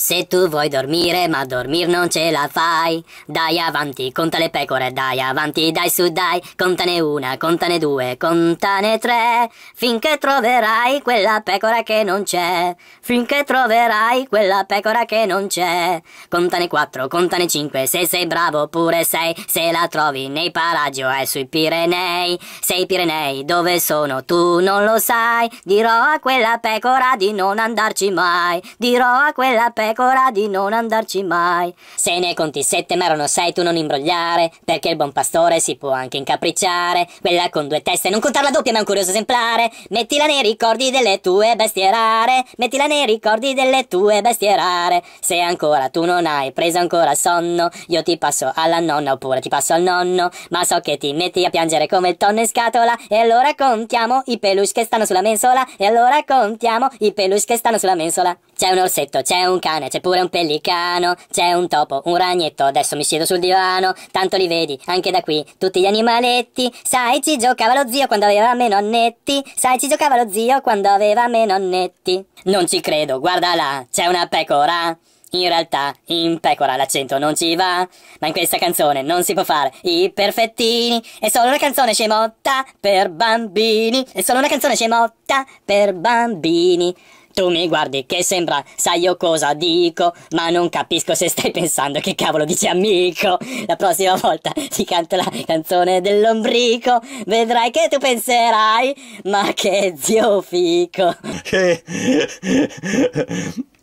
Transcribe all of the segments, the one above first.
Se tu vuoi dormire ma dormir non ce la fai, dai avanti, conta le pecore, dai avanti, dai su, dai, contane una, contane due, contane tre, finché troverai quella pecora che non c'è, finché troverai quella pecora che non c'è, contane quattro, contane cinque, se sei bravo pure sei, se la trovi nei paraggi o è sui Pirenei, sei Pirenei, dove sono tu non lo sai, dirò a quella pecora di non andarci mai, dirò a quella pecora pecora di non andarci mai. Se ne conti sette ma erano sei tu non imbrogliare, perché il buon pastore si può anche incapricciare. Quella con due teste, non contarla doppia ma è un curioso esemplare. Mettila nei ricordi delle tue bestie rare, mettila nei ricordi delle tue bestie rare. Se ancora tu non hai preso ancora sonno, io ti passo alla nonna oppure ti passo al nonno, ma so che ti metti a piangere come il tonno in scatola e allora contiamo i peluche che stanno sulla mensola e allora contiamo i peluche che stanno sulla mensola. C'è un orsetto, c'è un cane cane, c'è pure un pellicano, c'è un topo, un ragnetto, adesso mi siedo sul divano, tanto li vedi anche da qui, tutti gli animaletti, sai ci giocava lo zio quando aveva meno annetti, sai ci giocava lo zio quando aveva meno annetti. Non ci credo, guarda là, c'è una pecora. In realtà, in pecora l'accento non ci va, ma in questa canzone non si può fare i perfettini. È solo una canzone scemotta per bambini. È solo una canzone scemotta per bambini. Tu mi guardi che sembra, sai io cosa dico, ma non capisco se stai pensando che cavolo dici amico. La prossima volta ti canto la canzone dell'ombrico, vedrai che tu penserai, ma che zio fico.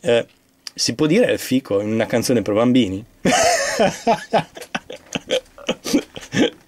eh. Si può dire il fico in una canzone per bambini?